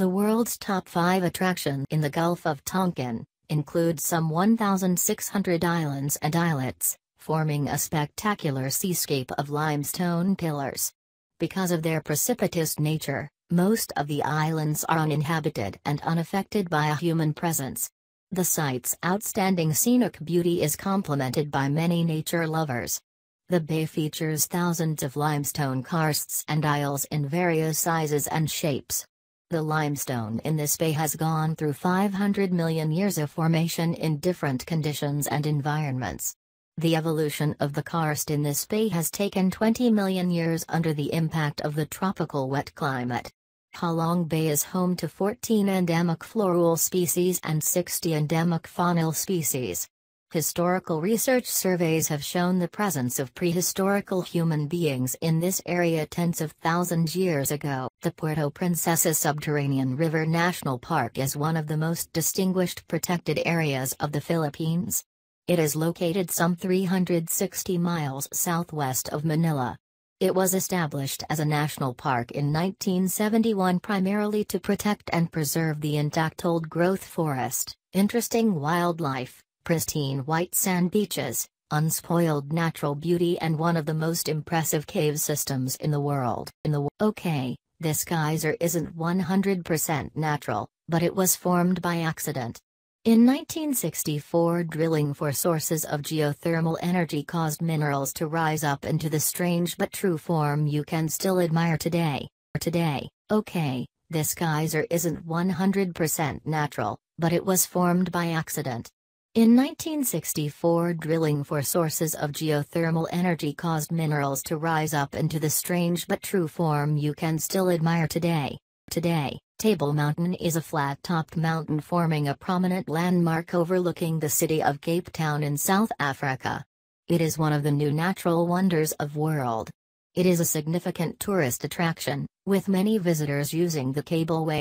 The world's top five attraction in the Gulf of Tonkin includes some 1,600 islands and islets, forming a spectacular seascape of limestone pillars. Because of their precipitous nature, most of the islands are uninhabited and unaffected by a human presence. The site's outstanding scenic beauty is complemented by many nature lovers. The bay features thousands of limestone karsts and isles in various sizes and shapes, the limestone in this bay has gone through 500 million years of formation in different conditions and environments. The evolution of the karst in this bay has taken 20 million years under the impact of the tropical wet climate. Halong Bay is home to 14 endemic floral species and 60 endemic faunal species. Historical research surveys have shown the presence of prehistorical human beings in this area tens of thousands years ago. The Puerto Princesa Subterranean River National Park is one of the most distinguished protected areas of the Philippines. It is located some 360 miles southwest of Manila. It was established as a national park in 1971 primarily to protect and preserve the intact old growth forest, interesting wildlife, pristine white sand beaches, unspoiled natural beauty and one of the most impressive cave systems in the world. In the okay, this geyser isn't 100% natural, but it was formed by accident. In 1964 drilling for sources of geothermal energy caused minerals to rise up into the strange but true form you can still admire today. Today, okay, this geyser isn't 100% natural, but it was formed by accident. In 1964 drilling for sources of geothermal energy caused minerals to rise up into the strange but true form you can still admire today. Today, Table Mountain is a flat-topped mountain forming a prominent landmark overlooking the city of Cape Town in South Africa. It is one of the new natural wonders of world. It is a significant tourist attraction, with many visitors using the cableway